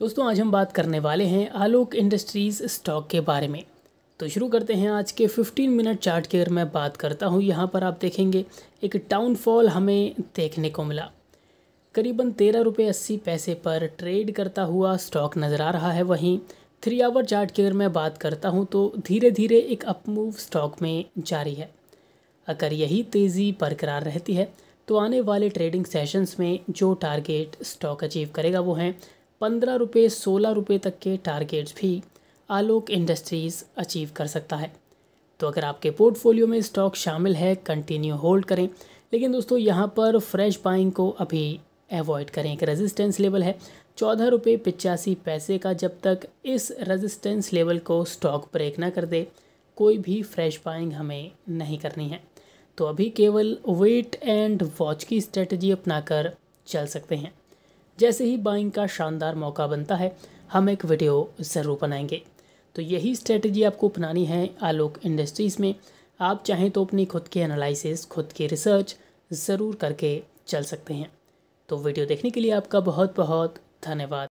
दोस्तों आज हम बात करने वाले हैं आलोक इंडस्ट्रीज़ स्टॉक के बारे में तो शुरू करते हैं आज के 15 मिनट चार्ट की अगर मैं बात करता हूँ यहाँ पर आप देखेंगे एक डाउनफॉल हमें देखने को मिला करीबन तेरह रुपये अस्सी पैसे पर ट्रेड करता हुआ स्टॉक नज़र आ रहा है वहीं थ्री आवर चार्ट की अगर मैं बात करता हूँ तो धीरे धीरे एक अपमूव स्टॉक में जारी है अगर यही तेज़ी बरकरार रहती है तो आने वाले ट्रेडिंग सेशंस में जो टारगेट स्टॉक अचीव करेगा वो हैं पंद्रह रुपये सोलह रुपये तक के टारगेट्स भी आलोक इंडस्ट्रीज़ अचीव कर सकता है तो अगर आपके पोर्टफोलियो में स्टॉक शामिल है कंटिन्यू होल्ड करें लेकिन दोस्तों यहाँ पर फ्रेश बाइंग को अभी अवॉइड करें एक रेजिस्टेंस लेवल है चौदह रुपये पिचासी पैसे का जब तक इस रेजिस्टेंस लेवल को स्टॉक ब्रेक ना कर दे कोई भी फ्रेश बाइंग हमें नहीं करनी है तो अभी केवल वेट एंड वॉच की स्ट्रेटजी अपनाकर चल सकते हैं जैसे ही बाइंग का शानदार मौका बनता है हम एक वीडियो ज़रूर बनाएंगे तो यही स्ट्रेटजी आपको अपनानी है आलोक इंडस्ट्रीज़ में आप चाहें तो अपनी खुद की एनालिसिस खुद की रिसर्च ज़रूर करके चल सकते हैं तो वीडियो देखने के लिए आपका बहुत बहुत धन्यवाद